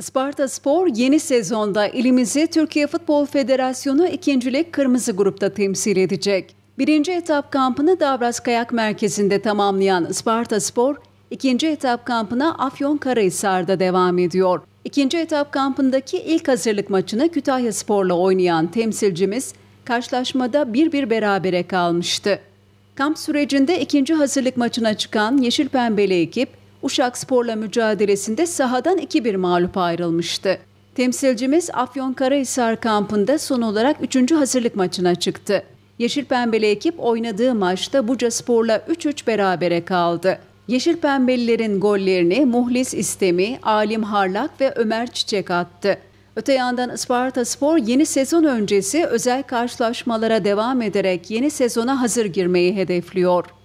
Sparta Spor yeni sezonda ilimizi Türkiye Futbol Federasyonu ikincilik Kırmızı Grup'ta temsil edecek. Birinci etap kampını Davras Kayak Merkezi'nde tamamlayan Sparta Spor, ikinci etap kampına Afyon Karahisar'da devam ediyor. İkinci etap kampındaki ilk hazırlık maçını Kütahya Spor'la oynayan temsilcimiz karşılaşmada bir bir berabere kalmıştı. Kamp sürecinde ikinci hazırlık maçına çıkan Yeşil Pembeli ekip Uşak Spor'la mücadelesinde sahadan 2-1 mağlup ayrılmıştı. Temsilcimiz Afyonkarahisar kampında son olarak 3. hazırlık maçına çıktı. Yeşil Pembeli ekip oynadığı maçta Buca Spor'la 3-3 berabere kaldı. Yeşil Pembelilerin gollerini Muhlis İstemi, Alim Harlak ve Ömer Çiçek attı. Öte yandan Isparta Spor yeni sezon öncesi özel karşılaşmalara devam ederek yeni sezona hazır girmeyi hedefliyor.